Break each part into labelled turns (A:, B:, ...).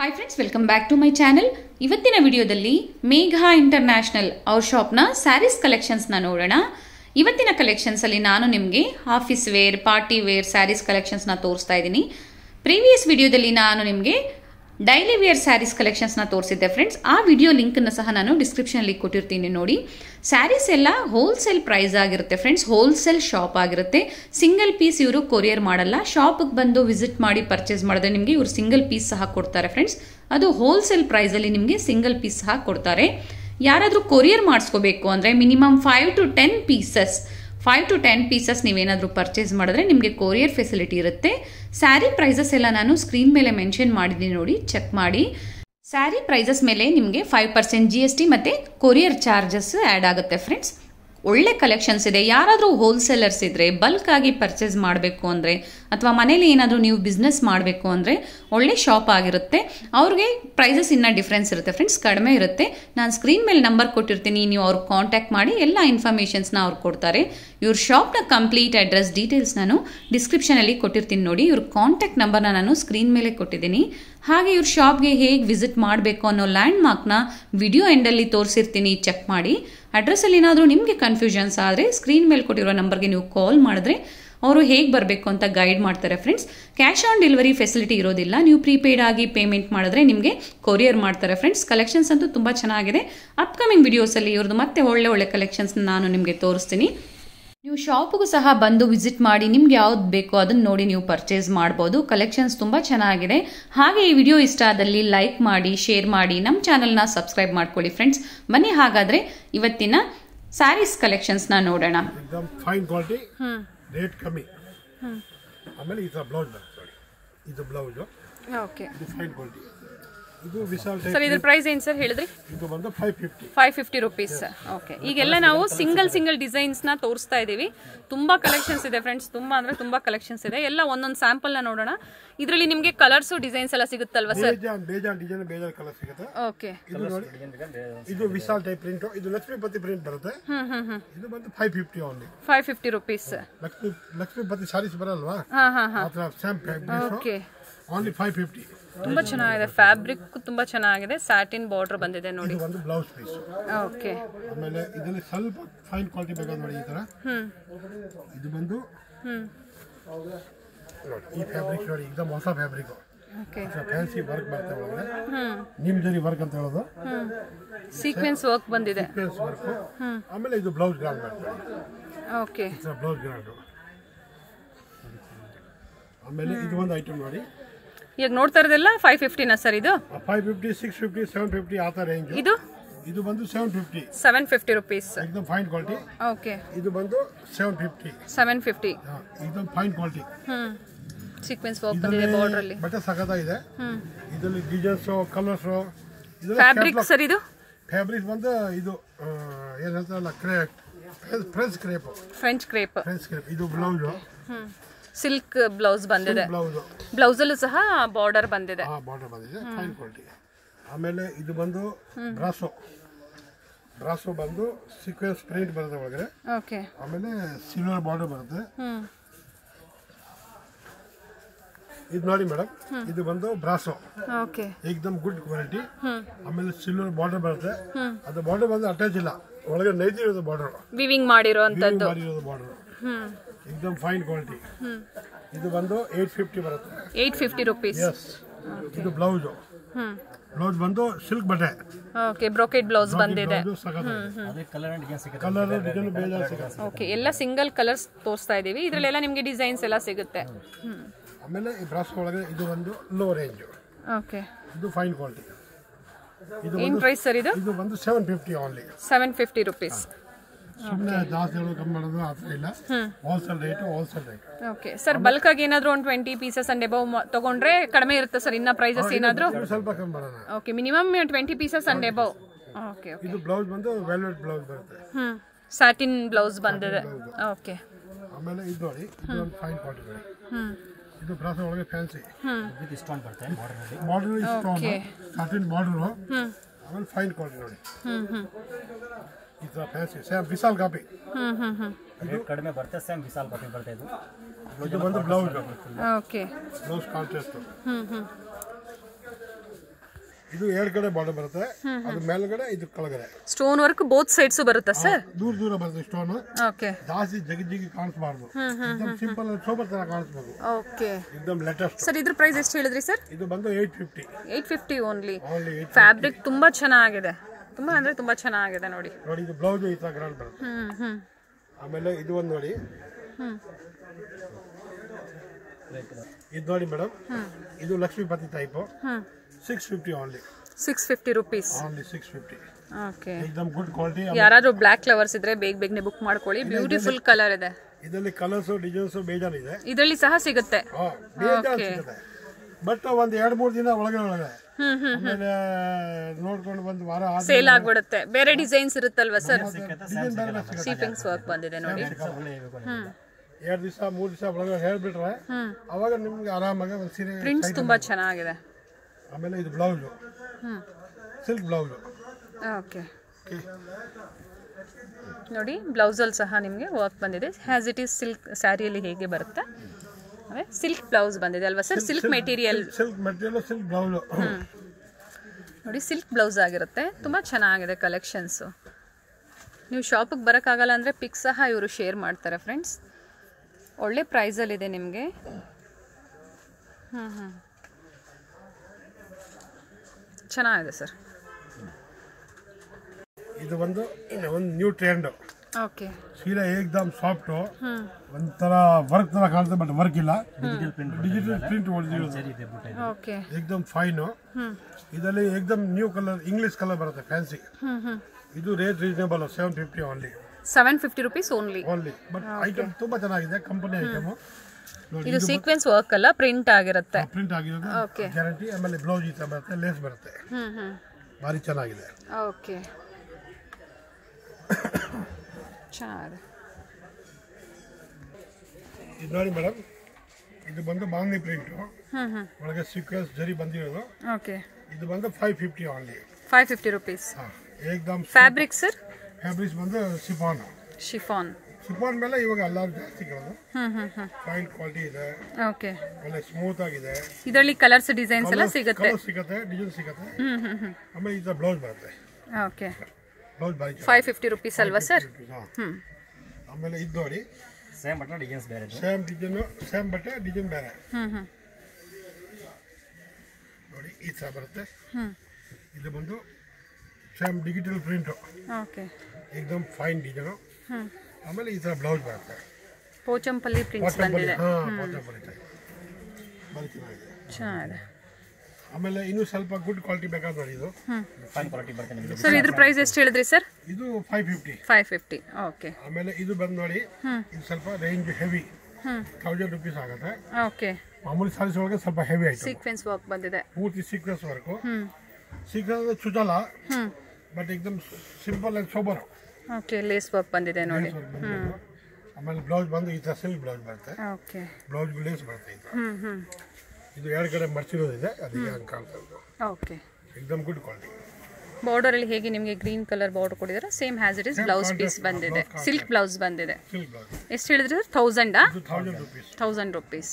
A: hi friends welcome back to my channel ಇವತ್ತಿನ ವಿಡಿಯೋದಲ್ಲಿ Megha International our ಶಾಪ್ನ ಸ್ಯಾರೀಸ್ ಕಲೆಕ್ಷನ್ಸ್ನ ನೋಡೋಣ ಇವತ್ತಿನ ಕಲೆಕ್ಷನ್ಸಲ್ಲಿ ನಾನು ನಿಮಗೆ office wear party wear sarees ಕಲೆಕ್ಷನ್ಸ್ನ ತೋರಿಸ್ತಾ ಇದ್ದೀನಿ ಪ್ರೀವಿಯಸ್ ವಿಡಿಯೋದಲ್ಲಿ ನಾನು ನಿಮಗೆ ಡೈಲಿ ವಿಯರ್ ಸ್ಯಾರೀಸ್ ಕಲೆಕ್ಷನ್ಸ್ನ ತೋರಿಸಿದ್ದೆ ಫ್ರೆಂಡ್ಸ್ ಆ ವಿಡಿಯೋ ಲಿಂಕನ್ನು ಸಹ ನಾನು ಡಿಸ್ಕ್ರಿಪ್ಷನಲ್ಲಿ ಕೊಟ್ಟಿರ್ತೀನಿ ನೋಡಿ ಸ್ಯಾರೀಸ್ ಎಲ್ಲ ಹೋಲ್ಸೇಲ್ ಪ್ರೈಸ್ ಆಗಿರುತ್ತೆ ಫ್ರೆಂಡ್ಸ್ ಹೋಲ್ಸೇಲ್ ಶಾಪ್ ಆಗಿರುತ್ತೆ ಸಿಂಗಲ್ ಪೀಸ್ ಇವರು ಕೊರಿಯರ್ ಮಾಡಲ್ಲ ಶಾಪಿಗೆ ಬಂದು ವಿಸಿಟ್ ಮಾಡಿ ಪರ್ಚೇಸ್ ಮಾಡಿದ್ರೆ ನಿಮಗೆ ಇವರು ಸಿಂಗಲ್ ಪೀಸ್ ಸಹ ಕೊಡ್ತಾರೆ ಫ್ರೆಂಡ್ಸ್ ಅದು ಹೋಲ್ಸೇಲ್ ಪ್ರೈಸಲ್ಲಿ ನಿಮಗೆ ಸಿಂಗಲ್ ಪೀಸ್ ಸಹ ಕೊಡ್ತಾರೆ ಯಾರಾದರೂ ಕೊರಿಯರ್ ಮಾಡಿಸ್ಕೋಬೇಕು ಅಂದರೆ minimum five to ten pieces five to ten pieces ನೀವೇನಾದರೂ ಪರ್ಚೇಸ್ ಮಾಡಿದ್ರೆ ನಿಮಗೆ ಕೊರಿಯರ್ ಫೆಸಿಲಿಟಿ ಇರುತ್ತೆ ಸ್ಯಾರಿ ಪ್ರೈಸಸ್ ಎಲ್ಲ ನಾನು ಸ್ಕ್ರೀನ್ ಮೇಲೆ ಮೆನ್ಷನ್ ಮಾಡಿದ್ದೀನಿ ನೋಡಿ ಚೆಕ್ ಮಾಡಿ ಸ್ಯಾರಿ ಪ್ರೈಸಸ್ ಮೇಲೆ ನಿಮಗೆ five percent G S T ಮತ್ತು ಕೊರಿಯರ್ ಚಾರ್ಜಸ್ ಆ್ಯಡ್ ಆಗುತ್ತೆ ಫ್ರೆಂಡ್ಸ್ ಒಳ್ಳೆ ಕಲೆಕ್ಷನ್ಸ್ ಇದೆ ಯಾರಾದರೂ ಹೋಲ್ಸೇಲರ್ಸ್ ಇದ್ದರೆ ಆಗಿ ಪರ್ಚೇಸ್ ಮಾಡಬೇಕು ಅಂದರೆ ಅಥವಾ ಮನೇಲಿ ಏನಾದರೂ ನೀವು ಬಿಸ್ನೆಸ್ ಮಾಡಬೇಕು ಅಂದರೆ ಒಳ್ಳೆ ಶಾಪ್ ಆಗಿರುತ್ತೆ ಅವ್ರಿಗೆ ಪ್ರೈಸಸ್ ಇನ್ನೂ ಡಿಫ್ರೆನ್ಸ್ ಇರುತ್ತೆ ಫ್ರೆಂಡ್ಸ್ ಕಡಿಮೆ ಇರುತ್ತೆ ನಾನು ಸ್ಕ್ರೀನ್ ಮೇಲೆ ನಂಬರ್ ಕೊಟ್ಟಿರ್ತೀನಿ ನೀವು ಅವ್ರಿಗೆ ಕಾಂಟ್ಯಾಕ್ಟ್ ಮಾಡಿ ಎಲ್ಲ ಇನ್ಫಾರ್ಮೇಷನ್ಸ್ನ ಅವ್ರು ಕೊಡ್ತಾರೆ ಇವ್ರ ಶಾಪ್ನ ಕಂಪ್ಲೀಟ್ ಅಡ್ರೆಸ್ ಡೀಟೇಲ್ಸ್ ನಾನು ಡಿಸ್ಕ್ರಿಪ್ಷನಲ್ಲಿ ಕೊಟ್ಟಿರ್ತೀನಿ ನೋಡಿ ಇವ್ರ ಕಾಂಟ್ಯಾಕ್ಟ್ ನಂಬರ್ನ ನಾನು ಸ್ಕ್ರೀನ್ ಮೇಲೆ ಕೊಟ್ಟಿದ್ದೀನಿ ಹಾಗೆ ಇವ್ರ ಶಾಪ್ಗೆ ಹೇಗೆ ವಿಸಿಟ್ ಮಾಡಬೇಕು ಅನ್ನೋ ಲ್ಯಾಂಡ್ ಮಾರ್ಕ್ನ ವಿಡಿಯೋ ಎಂಡಲ್ಲಿ ತೋರಿಸಿರ್ತೀನಿ ಚೆಕ್ ಮಾಡಿ ಅಡ್ರೆಸ್ಸಲ್ಲಿ ಏನಾದರೂ ನಿಮಗೆ ಕನ್ಫ್ಯೂಷನ್ಸ್ ಆದರೆ ಸ್ಕ್ರೀನ್ ಮೇಲೆ ಕೊಟ್ಟಿರೋ ನಂಬರ್ಗೆ ನೀವು ಕಾಲ್ ಮಾಡಿದ್ರೆ ಅವರು ಹೇಗೆ ಬರಬೇಕು ಅಂತ ಗೈಡ್ ಮಾಡ್ತಾರೆ friends cash on delivery facility ಇರೋದಿಲ್ಲ ನೀವು ಪ್ರೀಪೇಯ್ಡ್ ಆಗಿ ಪೇಮೆಂಟ್ ಮಾಡಿದ್ರೆ ನಿಮಗೆ ಕೊರಿಯರ್ ಮಾಡ್ತಾರೆ ಫ್ರೆಂಡ್ಸ್ ಕಲೆಕ್ಷನ್ಸ್ ಅಂತೂ ತುಂಬ ಚೆನ್ನಾಗಿದೆ ಅಪ್ಕಮಿಂಗ್ ವಿಡಿಯೋಸಲ್ಲಿ ಇವ್ರದ್ದು ಮತ್ತೆ ಒಳ್ಳೆ ಒಳ್ಳೆ ಕಲೆಕ್ಷನ್ಸ್ನ ನಾನು ನಿಮಗೆ ತೋರಿಸ್ತೀನಿ ನೀವು ಶಾಪಿಗೂ ಸಹ ಬಂದು ವಿಸಿಟ್ ಮಾಡಿ ನಿಮ್ಗೆ ಯಾವ್ದು ಬೇಕೋ ಅದನ್ನ ನೋಡಿ ನೀವು ಪರ್ಚೇಸ್ ಮಾಡ್ಬೋದು ಕಲೆಕ್ಷನ್ಸ್ ತುಂಬಾ ಚೆನ್ನಾಗಿದೆ ಹಾಗೆ ಈ ವಿಡಿಯೋ ಇಷ್ಟ ಆದಲ್ಲಿ ಲೈಕ್ ಮಾಡಿ ಶೇರ್ ಮಾಡಿ ನಮ್ಮ ಚಾನಲ್ನ ಸಬ್ಸ್ಕ್ರೈಬ್ ಮಾಡ್ಕೊಳ್ಳಿ ಫ್ರೆಂಡ್ಸ್ ಬನ್ನಿ ಹಾಗಾದ್ರೆ ಇವತ್ತಿನ ಸ್ಯಾರೀಸ್ ನ ನೋಡೋಣ
B: ಆಮೇಲೆ ಬ್ಲೌಸ್ ಇದು blouse
A: okay fine quality sir price ಏನು ಸರ್ ಹೇಳಿದ್ರಿ ಫೈವ್ ಫಿಫ್ಟಿ ರುಪೀಸ್ ಓಕೆ ಈಗೆಲ್ಲ ನಾವು ಸಿಂಗಲ್ ಸಿಂಗಲ್ ನ ತೋರಿಸ್ತಾ ಇದೀವಿ ತುಂಬಾ ಕಲೆಕ್ಷನ್ಸ್ ಇದೆ ಫ್ರೆಂಡ್ಸ್ ತುಂಬಾ ಅಂದ್ರೆ ತುಂಬಾ ಕಲೆಕ್ಷನ್ಸ್ ಇದೆ ಎಲ್ಲ ಒಂದೊಂದು ಸ್ಯಾಂಪಲ್ನ ನೋಡೋಣ ಇದರಲ್ಲಿ ನಿಮಗೆ ಕಲರ್ಸ್ ಡಿಸೈನ್ಸ್ ಎಲ್ಲ ಸಿಗುತ್ತಲ್ವಾ ಸರ್
B: ಓಕೆ ಲಕ್ಷ್ಮೀಪತಿ
A: ಓನ್ಲಿ
B: ಬರಲ್ವಾ 550 ತುಂಬಾ ಚೆನ್ನಾಗಿದೆ ಫ್ಯಾಬ್ರಿಕ್
A: ತುಂಬಾ ಚೆನ್ನಾಗಿದೆ ಸ್ಯಾಟಿನ್ ಬಾರ್ಡರ್ ಬಂದಿದೆ ನೋಡಿ ಒಂದು ಬ್ಲೌಸ್ ಪೀಸ್ ಓಕೆ
B: ಆಮೇಲೆ ಇದರಲ್ಲಿ ಸ್ವಲ್ಪ ಫೈನ್ ಕ್ವಾಲಿಟಿ ಬೇಕಾದ ನೋಡಿ ಈ ಥರ ಇದು ಬಂದು ಈ ಫ್ಯಾಬ್ರಿಕ್ ನೋಡಿ एकदम ಹೊಸ ಫ್ಯಾಬ್ರಿಕ್ ಫ್ಯಾನ್ಸಿ ವರ್ಕ್ ಬರ್ತಾ ಹ್ಮ್ ನಿಮ್ಮ ಜರಿ ವರ್ಕ್ ಅಂತ ಹೇಳೋದು
A: ಸೀಕ್ವೆನ್ಸ್ ವರ್ಕ್ ಬಂದಿದೆ ಸೀಕ್ವೆನ್ಸ್ ವರ್ಕ್
B: ಆಮೇಲೆ ಇದು ಬ್ಲೌಸ್ ಗ್ರಾಂಡ್ ಮಾಡ್ತಾರೆ ಓಕೆ ಬ್ಲೌಸ್ ಗ್ರಾಂಡ್ ಆಮೇಲೆ ಇದು ಒಂದು ಐಟಮ್ ನೋಡಿ
A: ಈಗ ನೋಡ್ತಾ ಇರೋದೆಲ್ಲ ಫೈವ್ ಫಿಫ್ಟಿನ ಸರ್ ಇದು
B: five fifty six fifty seven fifty ಆ ಥರ ರೇಂಜ್ ಇದು ಇದು ಬಂದು seven fifty
A: seven fifty rupees ಇದು ಫೈನ್ ಕ್ವಾಲಿಟಿ ಓಕೆ ಇದು ಬಂದು ಸೆವೆನ್ ಫಿಫ್ಟಿ ಸೆವೆನ್ ಫಿಫ್ಟಿ
B: ಇದು fine quality
A: hmm sequence work ಬಂದಿದೆ ಬಾರ್ಡರ್ ಅಲ್ಲಿ ಬಟ್ಟೆ ಸಖತ್ತಾಗಿದೆ ಹ್ಮ್
B: ಇದರಲ್ಲಿ ಡಿಸೈನ್ಸ್ ಕಲರ್ಸ್ ಇದು ಫ್ಯಾಬ್ರಿಕ್ ಸರ್ ಇದು ಫ್ಯಾಬ್ರಿಕ್ ಬಂದು ಇದು ಏನು ಹೇಳ್ತಾರಲ್ಲ crepe French crepe French crepe French crepe ಇದು ಬ್ಲೌಸ್
A: ಹ್ಮ್ ಸಿಲ್ಕ್ ಬ್ಲೌಸ್ ಬಂದಿದೆ ಬ್ಲೌಸ್ ಬ್ಲೌಸಲ್ಲೂ ಸಹ ಬಾರ್ಡರ್ ಬಂದಿದೆ ಬಾರ್ಡರ್ ಬಂದಿದೆ ಫೈನ್
B: ಕ್ವಾಲಿಟಿ ಆಮೇಲೆ ಇದು ಬಂದು ಬ್ರಾಸೋ ಬ್ರಾಸೋ ಬಂದು ಸೀಕ್ವೆನ್ಸ್ ಪ್ರಿಂಟ್ ಬರುತ್ತೆ ಒಳಗಡೆ ಓಕೆ ಆಮೇಲೆ ಸಿಲ್ವರ್ ಬಾರ್ಡರ್ ಬರುತ್ತೆ ಇದು ನೋಡಿ ಮೇಡಮ್ ಇದು ಬಂದು ಬ್ರಾಸೋ ಓಕೆ ಏಕ್ದಮ್ ಗುಡ್ ಕ್ವಾಲಿಟಿ ಆಮೇಲೆ ಸಿಲ್ವರ್ ಬಾರ್ಡರ್ ಬರುತ್ತೆ ಅದು ಬಾರ್ಡರ್ ಬಂದು ಅಟ್ಯಾಚ್ ಇಲ್ಲ ಒಳಗಡೆ ನೈಜಿ ಇರೋದು ಬಾರ್ಡರ್
A: ವಿವಿಂಗ್ ಮಾಡಿರೋ ಅಂಥದ್ದು
B: ಬಾರ್ಡರ್ एकदम ಫೈನ್ ಕ್ವಾಲಿಟಿ ಇದು ಬಂದು ಏಟ್ ಫಿಫ್ಟಿ ಬರುತ್ತೆ
A: ಏಟ್ ಫಿಫ್ಟಿ ರುಪೀಸ್ ಎಸ್
B: ಇದು ಬ್ಲೌಸು ಬ್ಲೌಸ್ ಬಂದು ಸಿಲ್ಕ್ ಬಟ್ಟೆ
A: ಓಕೆ ಬ್ರೋಕೆಟ್ ಬ್ಲೌಸ್ ಬಂದಿದೆ
B: ಕಲರ್ ಡಿಸೈನ್ ಬೇಜಾರು ಸಿಗುತ್ತೆ
A: ಓಕೆ ಎಲ್ಲ ಸಿಂಗಲ್ ಕಲರ್ಸ್ ತೋರಿಸ್ತಾ ಇದ್ದೀವಿ ಇದರಲ್ಲೆಲ್ಲ ನಿಮಗೆ ಡಿಸೈನ್ಸ್ ಎಲ್ಲ ಸಿಗುತ್ತೆ
B: ಆಮೇಲೆ ಈ ಬ್ರಾಸ್ ಒಳಗೆ ಇದು ಒಂದು ಲೋ ರೇಂಜ್ ಓಕೆ ಇದು ಫೈನ್ ಕ್ವಾಲಿಟಿ
A: ಇದು ಏನು ಪ್ರೈಸ್ ಸರ್ ಇದು ಇದು ಬಂದು
B: seven fifty 750
A: seven fifty rupees
B: ಸುಮ್ಮನೆ ಜಾಸ್ತಿ ಹೇಳೋ ಕಮ್ಮಿ ಮಾಡೋದು ಆ ಥರ ಇಲ್ಲ wholesale rate wholesale rate
A: okay sir bulk ಆಗಿ ಏನಾದರೂ ಒಂದು ಟ್ವೆಂಟಿ ಪೀಸಸ್ ಅಂಡ್ ಎಬವ್ ತಗೊಂಡ್ರೆ ಕಡಿಮೆ ಇರುತ್ತೆ ಸರ್ ಇನ್ನ ಪ್ರೈಸಸ್ ಏನಾದರೂ
B: ಸ್ವಲ್ಪ ಕಮ್ಮಿ ಮಾಡೋಣ
A: okay minimum twenty pieces and above okay
B: ಇದು ಬ್ಲೌಸ್ ಬಂದು ವೆಲ್ವೆಟ್ ಬ್ಲೌಸ್ ಬರುತ್ತೆ
A: ಹ್ಞೂ ಸ್ಯಾಟಿನ್ ಬ್ಲೌಸ್ ಬಂದಿದೆ ಓಕೆ
B: ಆಮೇಲೆ ಇದು ನೋಡಿ ಇದು ಒಂದು ಫೈನ್ ಕ್ವಾಲಿಟಿ ಇದೆ ಹ್ಮ್ ಇದು ಬ್ರಾಸ ಒಳಗೆ ಫ್ಯಾನ್ಸಿ ವಿತ್ ಸ್ಟೋನ್ ಬರುತ್ತೆ ಮಾಡರ್ನ್ ಮಾಡರ್ನ್ ಸ್ಟೋನ್ ಸ್ಯಾಟಿನ್ ಹ್ಮ್ ಆಮೇಲೆ ಫೈನ್ ಕ್ವಾಲಿಟಿ ನೋಡಿ ಹ್ಞೂ ಹ್ಞೂ ಇದು ವಿಶಾಲ್ ಕಾಪಿ ಹಾಂ ಹಾಂ ರೇಟ್ ಕಡಿಮೆ ಬರುತ್ತೆ ಸೇಮ್ ವಿಶಾಲ್ ಕಾಪಿ ಬರುತ್ತೆ ಇದು ಇದು ಬಂದು ಬ್ಲೌಸ್ ಓಕೆ ಬ್ಲೌಸ್ ಕಾಂಟ್ರಾಸ್ಟ್ ಇದು ಎರಡು ಕಡೆ ಬಾರ್ಡರ್ ಬರುತ್ತೆ ಅದು ಮೇಲ್ಗಡೆ ಇದು ಕೆಳಗಡೆ
A: ಸ್ಟೋನ್ ವರ್ಕ್ ಬೋತ್ ಸೈಡ್ಸ್
B: ಬರುತ್ತೆ ಸರ್ ದೂರ ದೂರ ಬರುತ್ತೆ ಸ್ಟೋನ್ ಓಕೆ ಜಾಸ್ತಿ ಜಗಿ ಜಗಿ ಕಾಣಿಸಬಾರ್ದು ಸಿಂಪಲ್ ಸೋಬರ್ ತರ ಕಾಣಿಸಬೇಕು ಓಕೆ एकदम ಲೇಟೆಸ್ಟ್ ಸರ್ ಇದ್ರ ಪ್ರೈಸ್ ಎಷ್ಟು ಹೇಳಿದ್ರಿ ಸರ್ ಇದು ಬಂದು 850
A: 850 ಓನ್ಲಿ ಫ್ಯಾಬ್ರಿಕ್ ತುಂಬಾ ಚೆನ್ನಾಗಿದೆ ತುಂಬಾ ಅಂದ್ರೆ ತುಂಬಾ ಚೆನ್ನಾಗಿದೆ ನೋಡಿ
B: ನೋಡಿ ಇದು ಬ್ಲೌಸ್ ಈ ತರ ಗ್ರಾಂಡ್ ಬರುತ್ತೆ ಹ್ಮ್ ಹ್ಮ್ ಆಮೇಲೆ ಇದು ಒಂದು ನೋಡಿ ಹ್ಮ್ ಇದು ನೋಡಿ ಮೇಡಮ್ ಇದು Lakshmipati type six fifty only
A: six fifty rupees
B: 650 six fifty okay ಎಕ್ದಮ್ ಗುಡ್ ಕ್ವಾಲಿಟಿ ಯಾರಾದರೂ
A: ಬ್ಲ್ಯಾಕ್ ಫ್ಲವರ್ಸ್ ಇದ್ರೆ ಬೇಗ ಬೇಗನೆ ಬುಕ್ ಮಾಡ್ಕೊಳ್ಳಿ ಬ್ಯೂಟಿಫುಲ್ ಕಲರ್ ಇದೆ
B: ಇದರಲ್ಲಿ ಕಲರ್ಸ್ ಡಿಸೈನ್ಸ್ ಬೇಜಾನ್ ಇದೆ
A: ಇದರಲ್ಲಿ ಸಹ ಸಿಗುತ್ತೆ ಓಕೆ
B: ಬಟ್ ಒಂದು ಎರಡು ಮೂರು ದಿನ ಒಳಗಡೆ ಒಳಗಡೆ ಆಮೇಲೆ ನೋಡ್ಕೊಂಡು ಬಂದು ವಾರ ಸೇಲ್
A: ಆಗ್ಬಿಡುತ್ತೆ ಬೇರೆ ಡಿಸೈನ್ಸ್ ಇರುತ್ತಲ್ವಾ ಸರ್ ಶೀಪಿಂಗ್ಸ್ ವರ್ಕ್ ಬಂದಿದೆ ನೋಡಿ
B: ಎರಡು ದಿವಸ ಮೂರು ದಿವಸ ಒಳಗಡೆ ಹೇಳ್ಬಿಟ್ರೆ ಅವಾಗ ನಿಮ್ಗೆ ಆರಾಮಾಗಿ ಒಂದು ಸೀರೆ ಪ್ರಿಂಟ್ಸ್ ತುಂಬಾ ಚೆನ್ನಾಗಿದೆ ಆಮೇಲೆ ಇದು ಬ್ಲೌಸು ಸಿಲ್ಕ್ ಬ್ಲೌಸು
A: ಓಕೆ ನೋಡಿ ಬ್ಲೌಸಲ್ಲಿ ಸಹ ನಿಮಗೆ ವರ್ಕ್ ಬಂದಿದೆ ಹ್ಯಾಸ್ ಇಟ್ ಈಸ್ ಸಿಲ್ಕ್ ಸ್ಯಾರಿಯಲ್ಲಿ ಹೇಗೆ ಬರುತ್ತೆ ಸಿಲ್ಕ್ ಬ್ಲೌಸ್ ಬಂದಿದೆ ಅಲ್ವಾ sir silk material
B: silk material silk blouse
A: ನೋಡಿ ಸಿಲ್ಕ್ ಬ್ಲೌಸ್ ಆಗಿರುತ್ತೆ ತುಂಬ ಚೆನ್ನಾಗಿದೆ ಕಲೆಕ್ಷನ್ಸು ನೀವು ಶಾಪಿಗೆ ಬರೋಕ್ಕಾಗಲ್ಲ ಅಂದರೆ ಪಿಕ್ ಸಹ ಇವರು ಶೇರ್ ಮಾಡ್ತಾರೆ ಫ್ರೆಂಡ್ಸ್ ಒಳ್ಳೆ ಪ್ರೈಸಲ್ಲಿದೆ ನಿಮಗೆ ಹ್ಞೂ ಹ್ಞೂ ಚೆನ್ನಾಗಿದೆ ಸರ್
B: ಇದು ಒಂದು ಒಂದು ನ್ಯೂ ಟ್ರೆಂಡು ಸೀರೆ ಏಕ್ದಮ್ ಸಾಫ್ಟ್ ಒಂಥರ ವರ್ಕ್ ತರ ಕಾಣುತ್ತೆ ಬಟ್ ವರ್ಕ್ ಇಲ್ಲ ಡಿಜಿಟಲ್ ಪ್ರಿಂಟ್ ಓಕೆ ಏಕ್ದಮ್ ಫೈನ್ ಇದರಲ್ಲಿ ಏಕ್ದಮ್ ನ್ಯೂ ಕಲರ್ ಇಂಗ್ಲಿಷ್ ಕಲರ್ ಬರುತ್ತೆ ಫ್ಯಾನ್ಸಿ ಇದು rate reasonable seven fifty only
A: seven fifty rupees only
B: only but item
A: ತುಂಬಾ ಚೆನ್ನಾಗಿದೆ ಕಂಪನಿ ಐಟಮ್ ಇದು ಸೀಕ್ವೆನ್ಸ್ ವರ್ಕ್ ಅಲ್ಲ ಪ್ರಿಂಟ್ ಆಗಿರುತ್ತೆ ಪ್ರಿಂಟ್ ಓಕೆ ಗ್ಯಾರಂಟಿ ಆಮೇಲೆ ಬ್ಲೌಸ್ ಈ
B: ಬರುತ್ತೆ ಲೇಸ್ ಬರುತ್ತೆ ಭಾರಿ ಚೆನ್ನಾಗಿದೆ
A: ಓಕೆ चार
B: ಇದು ನೋಡಿ ಮೇಡಮ್ ಇದು ಬಂದು ಮಾಮೂಲಿ ಪ್ರಿಂಟ್ ಒಳಗೆ ಸೀಕ್ವೆನ್ಸ್ ಜರಿ ಬಂದಿರೋದು ಓಕೆ ಇದು ಬಂದು five fifty only
A: five fifty rupees
B: ಏಕ್ದಮ್ ಫ್ಯಾಬ್ರಿಕ್ ಸರ್ ಫ್ಯಾಬ್ರಿಕ್ಸ್ ಬಂದು ಶಿಫಾನ್ ಶಿಫಾನ್ ಶಿಫಾನ್ ಮೇಲೆ ಇವಾಗ ಎಲ್ಲರೂ ಜಾಸ್ತಿ ಕೇಳೋದು ಫೈನ್ ಕ್ವಾಲಿಟಿ ಇದೆ ಓಕೆ ಒಳ್ಳೆ ಸ್ಮೂತ್ ಆಗಿದೆ
A: ಇದರಲ್ಲಿ ಕಲರ್ಸ್ ಡಿಸೈನ್ಸ್ ಎಲ್ಲ ಸಿಗುತ್ತೆ
B: ಸಿಗುತ್ತೆ ಡಿಸೈನ್ ಸಿಗುತ್ತೆ ಆಮೇಲೆ ಇದು ಬ್ಲೌಸ್ ಬರುತ್ತೆ ಓಕೆ ಫೈವ್
A: ಫಿಫ್ಟಿ ರುಪೀಸ್ ಅಲ್ವಾ ಸರ್
B: ಹ್ಞೂ ಆಮೇಲೆ ಇದು ನೋಡಿ ಸೇಮ್ ಬಟ್ ಡಿಸೈನ್ಸ್ ಬೇರೆ ಸೇಮ್ ಡಿಸೈನು ಸೇಮ್ ಬಟ್ಟೆ ಡಿಸೈನ್ ಬೇರೆ ಹ್ಞೂ ಹ್ಞೂ ನೋಡಿ ಈ ಥರ ಬರುತ್ತೆ ಹ್ಞೂ ಇದು ಬಂದು ಸೇಮ್ ಡಿಜಿಟಲ್ ಪ್ರಿಂಟು ಓಕೆ ಎಕ್ದಮ್ ಫೈನ್ ಡಿಸೈನು ಹ್ಞೂ ಆಮೇಲೆ ಈ ಥರ ಬ್ಲೌಸ್ ಬರುತ್ತೆ
A: ಪೋಚಂಪಲ್ಲಿ ಪ್ರಿಂಟ್ಸ್ ಬಂದಿದೆ ಹಾಂ ಪೋಚಂಪಲ್ಲಿ ಚೆನ್ನಾಗಿದೆ
B: ಆಮೇಲೆ ಇನ್ನು ಸ್ವಲ್ಪ ಗುಡ್ ಕ್ವಾಲಿಟಿ ಬೇಕಾದ್ರೆ ನೋಡಿ ಇದು ಫೈನ್ ಕ್ವಾಲಿಟಿ ಬರ್ತದೆ ಸರ್ ಇದ್ರ ಪ್ರೈಸ್
A: ಎಷ್ಟು ಹೇಳಿದ್ರಿ ಸರ್ ಇದು 550 550 ಓಕೆ
B: ಆಮೇಲೆ ಇದು ಬಂದು ನೋಡಿ ಇದು ಸ್ವಲ್ಪ ರೇಂಜ್ ಹೆವಿ 1000 ರುಪೀಸ್ ಆಗುತ್ತೆ ಓಕೆ ಮಾಮೂಲಿ ಸಾರೀಸ್ ಒಳಗೆ ಸ್ವಲ್ಪ ಹೆವಿ ಐಟಮ್
A: ಸೀಕ್ವೆನ್ಸ್ ವರ್ಕ್ ಬಂದಿದೆ ಪೂರ್ತಿ
B: ಸೀಕ್ವೆನ್ಸ್ ವರ್ಕ್ ಸೀಕ್ವೆನ್ಸ್ ಚುಜಲ ಬಟ್ एकदम simple and sober
A: okay lace work ಬಂದಿದೆ ನೋಡಿ
B: ಆಮೇಲೆ ಬ್ಲೌಸ್ ಬಂದು ಈ ತರ ಸಿಲ್ಕ್ ಬ್ಲೌಸ್ ಬರುತ್ತೆ ಓಕೆ ಬ್ಲೌಸ್ ಲೇಸ್ ಬರುತ್ತೆ ಹ್ಮ್ ಹ್ಮ್ ಇದು ಎರಡು ಕಡೆ ಮರ್ಚಿರೋದಿದೆ ಅದಕ್ಕೆ ಹಂಗೆ ಕಾಣ್ತಾ ಓಕೆ ಎಕ್ಸಾಮ್ ಗುಡ್ ಕ್ವಾಲಿಟಿ
A: ಅಲ್ಲಿ ಹೇಗೆ ನಿಮಗೆ ಗ್ರೀನ್ ಕಲರ್ ಬಾರ್ಡರ್ ಕೊಡಿದ್ರೆ same has it is blouse piece ಬಂದಿದೆ ಸಿಲ್ಕ್ ಬ್ಲೌಸ್ ಬಂದಿದೆ ಎಷ್ಟು ಹೇಳಿದ್ರೆ ತೌಸಂಡಾ ಸಿಗುತ್ತೆ ರುಪೀಸ್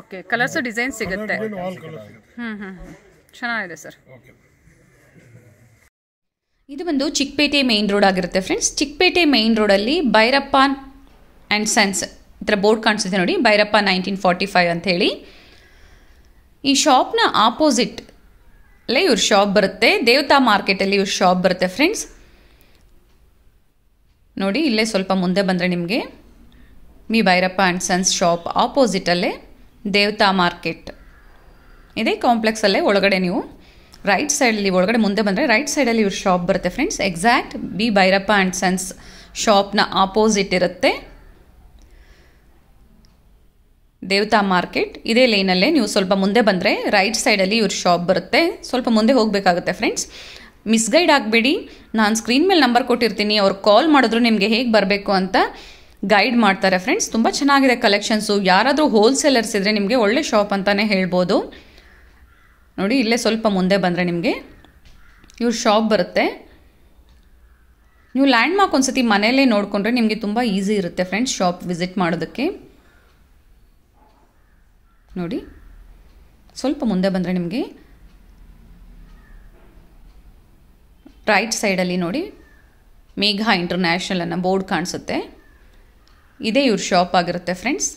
A: ಓಕೆ ಕಲರ್ಸ್ ಡಿಸೈನ್ ಸಿಗುತ್ತೆ ಹ್ಞೂ ಹ್ಞೂ ಚೆನ್ನಾಗಿದೆ ಸರ್ ಇದು ಬಂದು ಚಿಕ್ಕಪೇಟೆ ಮೇನ್ ರೋಡ್ ಆಗಿರುತ್ತೆ ಫ್ರೆಂಡ್ಸ್ ಚಿಕ್ಕಪೇಟೆ ಮೇನ್ ರೋಡಲ್ಲಿ ಬೈರಪ್ಪನ್ ಆ್ಯಂಡ್ ಸನ್ಸ್ ಥರ ಬೋರ್ಡ್ ಕಾಣಿಸುತ್ತೆ ನೋಡಿ ಭೈರಪ್ಪ ನೈನ್ಟೀನ್ ಫಾರ್ಟಿ ಫೈವ್ ಹೇಳಿ ಈ ಶಾಪ್ನ ಆಪೋಸಿಟ್ ಅಲ್ಲೇ ಇವ್ರ ಶಾಪ್ ಬರುತ್ತೆ ದೇವತಾ ಮಾರ್ಕೆಟಲ್ಲಿ ಇವ್ರ ಶಾಪ್ ಬರುತ್ತೆ ಫ್ರೆಂಡ್ಸ್ ನೋಡಿ ಇಲ್ಲೇ ಸ್ವಲ್ಪ ಮುಂದೆ ಬಂದರೆ ನಿಮಗೆ ಮಿ ಭೈರಪ್ಪ ಆ್ಯಂಡ್ ಸನ್ಸ್ ಶಾಪ್ ಆಪೋಸಿಟಲ್ಲೇ ದೇವತಾ ಮಾರ್ಕೆಟ್ ಇದೇ ಕಾಂಪ್ಲೆಕ್ಸಲ್ಲೇ ಒಳಗಡೆ ನೀವು ರೈಟ್ ಸೈಡಲ್ಲಿ ಒಳಗಡೆ ಮುಂದೆ ಬಂದರೆ ರೈಟ್ ಸೈಡಲ್ಲಿ ಇವ್ರ ಶಾಪ್ ಬರುತ್ತೆ ಫ್ರೆಂಡ್ಸ್ ಎಕ್ಸಾಕ್ಟ್ ಬಿ ಭೈರಪ್ಪ ಆ್ಯಂಡ್ ಸನ್ಸ್ ಶಾಪ್ನ ಆಪೋಸಿಟ್ ಇರುತ್ತೆ ದೇವತಾ ಮಾರ್ಕೆಟ್ ಇದೇ ಲೈನಲ್ಲೇ ನೀವು ಸ್ವಲ್ಪ ಮುಂದೆ ಬಂದರೆ ರೈಟ್ ಸೈಡಲ್ಲಿ ಇವ್ರ ಶಾಪ್ ಬರುತ್ತೆ ಸ್ವಲ್ಪ ಮುಂದೆ ಹೋಗಬೇಕಾಗುತ್ತೆ ಫ್ರೆಂಡ್ಸ್ ಮಿಸ್ಗೈಡ್ ಆಗಬೇಡಿ ನಾನು ಸ್ಕ್ರೀನ್ ಮೇಲೆ ನಂಬರ್ ಕೊಟ್ಟಿರ್ತೀನಿ ಅವ್ರು ಕಾಲ್ ಮಾಡಿದ್ರು ನಿಮಗೆ ಹೇಗೆ ಬರಬೇಕು ಅಂತ ಗೈಡ್ ಮಾಡ್ತಾರೆ ಫ್ರೆಂಡ್ಸ್ ತುಂಬ ಚೆನ್ನಾಗಿದೆ ಕಲೆಕ್ಷನ್ಸು ಯಾರಾದರೂ ಹೋಲ್ಸೇಲರ್ಸ್ ಇದ್ದರೆ ನಿಮಗೆ ಒಳ್ಳೆ ಶಾಪ್ ಅಂತಲೇ ಹೇಳ್ಬೋದು ನೋಡಿ ಇಲ್ಲೇ ಸ್ವಲ್ಪ ಮುಂದೆ ಬಂದರೆ ನಿಮಗೆ ಇವ್ರ ಶಾಪ್ ಬರುತ್ತೆ ನೀವು ಲ್ಯಾಂಡ್ ಮಾರ್ಕ್ ಒಂದು ಸತಿ ಮನೆಯಲ್ಲೇ ನೋಡಿಕೊಂಡ್ರೆ ನಿಮಗೆ ತುಂಬ ಈಸಿ ಇರುತ್ತೆ ಫ್ರೆಂಡ್ಸ್ ಶಾಪ್ ವಿಸಿಟ್ ಮಾಡೋದಕ್ಕೆ ನೋಡಿ ಸ್ವಲ್ಪ ಮುಂದೆ ಬಂದರೆ ನಿಮಗೆ ರೈಟ್ ಸೈಡಲ್ಲಿ ನೋಡಿ ಮೇಘಾ ಇಂಟರ್ನ್ಯಾಷನಲ್ ಅನ್ನೋ ಬೋರ್ಡ್ ಕಾಣಿಸುತ್ತೆ ಇದೇ ಇವ್ರ ಶಾಪ್ ಆಗಿರುತ್ತೆ ಫ್ರೆಂಡ್ಸ್